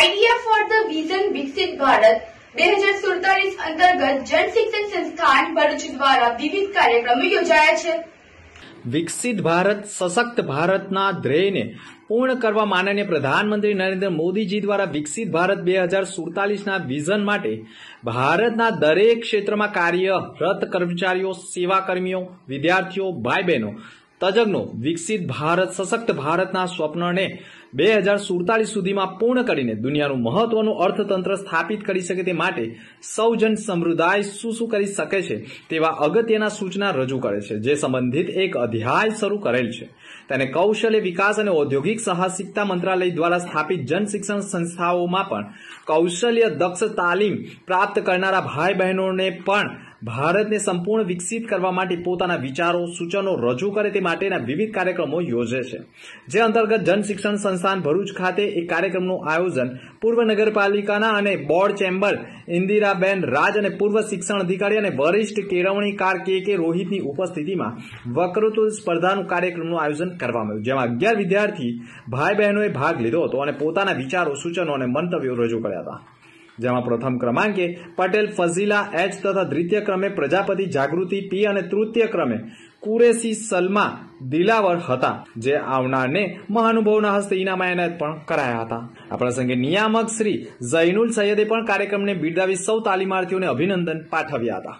idea for the vision વિકસિત ભારત બે હજાર સુડતાલીસ અંતર્ગત જનશિક્ષણ સંસ્થાન ભરૂચ દ્વારા વિવિધ કાર્યક્રમો યોજાયા છે વિકસિત ભારત સશક્ત ભારતના ધ્યેયને પૂર્ણ કરવા માનનીય પ્રધાનમંત્રી નરેન્દ્ર મોદીજી દ્વારા વિકસિત ભારત બે હજાર સુડતાલીસના વિઝન માટે ભારતના દરેક ક્ષેત્રમાં કાર્યરત કર્મચારીઓ સેવાકર્મીઓ વિદ્યાર્થીઓ ભાઈ બહેનો તજજ્ઞો વિકસિત ભારત સશક્ત ભારતના સ્વપ્નને બે હજાર સુડતાલીસ સુધીમાં પૂર્ણ કરીને દુનિયાનું મહત્વનું અર્થતંત્ર સ્થાપિત કરી શકે તે માટે સૌજન સમુદાય શું શું કરી શકે છે તેવા અગત્યના સૂચના રજૂ કરે છે જે સંબંધિત એક અધ્યાય શરૂ કરેલ છે તેને કૌશલ્ય વિકાસ અને ઔદ્યોગિક સાહસિકતા મંત્રાલય દ્વારા સ્થાપિત જન શિક્ષણ સંસ્થાઓમાં પણ કૌશલ્ય દક્ષ તાલીમ પ્રાપ્ત કરનારા ભાઈ બહેનોને પણ ભારતને સંપૂર્ણ વિકસિત કરવા માટે પોતાના વિચારો સૂચનો રજૂ કરે તે માટેના વિવિધ કાર્યક્રમો યોજે છે જે અંતર્ગત જનશિક્ષણ સંસ્થાન ભરૂચ ખાતે એક કાર્યક્રમનું આયોજન પૂર્વ નગરપાલિકાના અને બોર્ડ ચેમ્બર ઇન્દિરાબેન રાજ અને પૂર્વ શિક્ષણ અધિકારી અને વરિષ્ઠ કેળવણીકાર કે કે રોહિતની ઉપસ્થિતિમાં વક્તૃત્વ સ્પર્ધાનું કાર્યક્રમનું આયોજન કરવામાં આવ્યું જેમાં અગિયાર વિદ્યાર્થી ભાઈ બહેનોએ ભાગ લીધો હતો અને પોતાના વિચારો સૂચનો અને મંતવ્યો રજૂ કર્યા હતા જેમાં પ્રથમ ક્રમાંકે પટેલ ફઝીલા એચ તથા દ્વિતીય ક્રમે પ્રજાપતિ જાગૃતિ પી અને તૃતીય ક્રમે કુરેશી સલમા દિલાવર હતા જે આવનારને મહાનુભાવના હસ્તે ઇનામ એનાયત પણ કરાયા હતા આપણા સંગે નિયામક શ્રી ઝૈનુલ સૈયદે પણ કાર્યક્રમને બિરદાવી સૌ તાલીમાર્થીઓને અભિનંદન પાઠવ્યા હતા